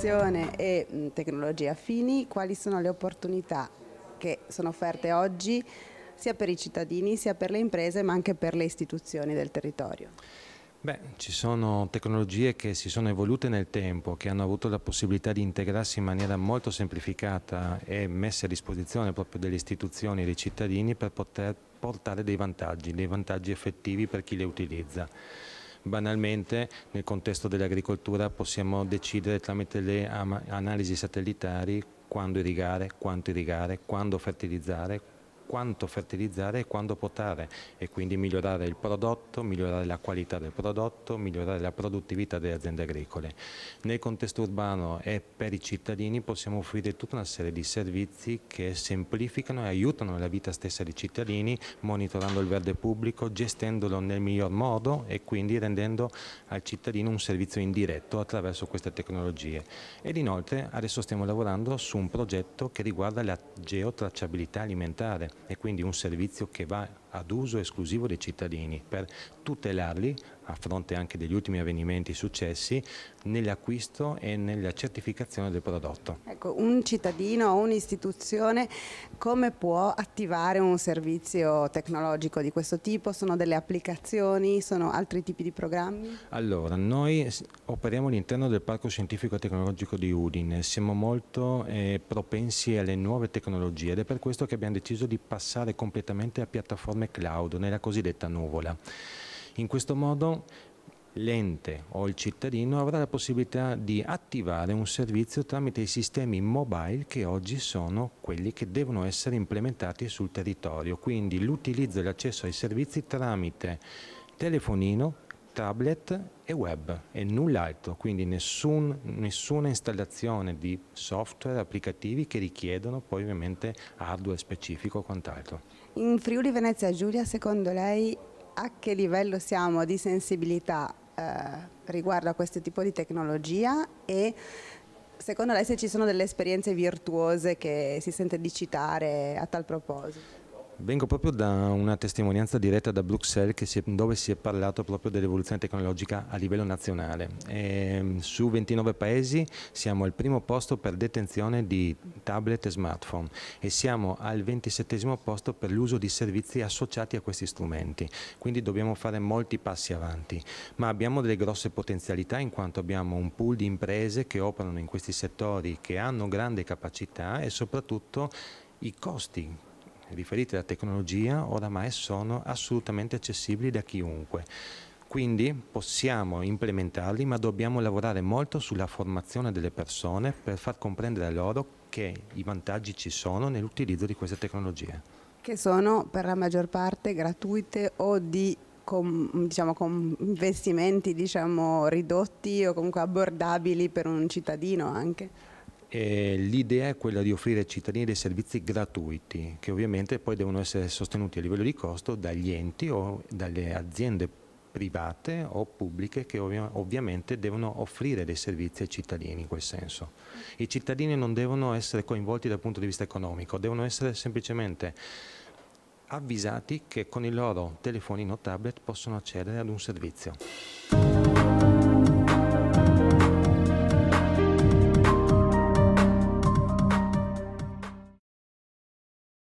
formazione e mh, tecnologie affini, quali sono le opportunità che sono offerte oggi sia per i cittadini sia per le imprese ma anche per le istituzioni del territorio? Beh, ci sono tecnologie che si sono evolute nel tempo, che hanno avuto la possibilità di integrarsi in maniera molto semplificata e messe a disposizione proprio delle istituzioni e dei cittadini per poter portare dei vantaggi, dei vantaggi effettivi per chi le utilizza. Banalmente nel contesto dell'agricoltura possiamo decidere tramite le analisi satellitari quando irrigare, quanto irrigare, quando fertilizzare, quanto fertilizzare e quando potare e quindi migliorare il prodotto, migliorare la qualità del prodotto, migliorare la produttività delle aziende agricole. Nel contesto urbano e per i cittadini possiamo offrire tutta una serie di servizi che semplificano e aiutano la vita stessa dei cittadini monitorando il verde pubblico, gestendolo nel miglior modo e quindi rendendo al cittadino un servizio indiretto attraverso queste tecnologie. Ed inoltre adesso stiamo lavorando su un progetto che riguarda la geotracciabilità alimentare e quindi un servizio che va ad uso esclusivo dei cittadini per tutelarli a fronte anche degli ultimi avvenimenti successi nell'acquisto e nella certificazione del prodotto. Ecco, un cittadino o un'istituzione come può attivare un servizio tecnologico di questo tipo? Sono delle applicazioni, sono altri tipi di programmi? Allora, noi operiamo all'interno del Parco Scientifico e Tecnologico di Udine, siamo molto eh, propensi alle nuove tecnologie ed è per questo che abbiamo deciso di passare completamente a piattaforme enorme cloud, nella cosiddetta nuvola. In questo modo l'ente o il cittadino avrà la possibilità di attivare un servizio tramite i sistemi mobile che oggi sono quelli che devono essere implementati sul territorio, quindi l'utilizzo e l'accesso ai servizi tramite telefonino, tablet e web e null'altro, quindi nessun, nessuna installazione di software applicativi che richiedono poi ovviamente hardware specifico o quant'altro. In Friuli Venezia Giulia, secondo lei, a che livello siamo di sensibilità eh, riguardo a questo tipo di tecnologia e secondo lei se ci sono delle esperienze virtuose che si sente di citare a tal proposito? Vengo proprio da una testimonianza diretta da Bruxelles si è, dove si è parlato proprio dell'evoluzione tecnologica a livello nazionale. E ehm, su 29 paesi siamo al primo posto per detenzione di tablet e smartphone e siamo al 27 posto per l'uso di servizi associati a questi strumenti. Quindi dobbiamo fare molti passi avanti, ma abbiamo delle grosse potenzialità in quanto abbiamo un pool di imprese che operano in questi settori, che hanno grande capacità e soprattutto i costi riferite alla tecnologia oramai sono assolutamente accessibili da chiunque. Quindi possiamo implementarli, ma dobbiamo lavorare molto sulla formazione delle persone per far comprendere a loro che i vantaggi ci sono nell'utilizzo di queste tecnologie. Che sono per la maggior parte gratuite o di con, diciamo, con investimenti diciamo, ridotti o comunque abbordabili per un cittadino anche? Eh, l'idea è quella di offrire ai cittadini dei servizi gratuiti che ovviamente poi devono essere sostenuti a livello di costo dagli enti o dalle aziende private o pubbliche che ovvi ovviamente devono offrire dei servizi ai cittadini in quel senso. I cittadini non devono essere coinvolti dal punto di vista economico, devono essere semplicemente avvisati che con il loro telefonino o tablet possono accedere ad un servizio.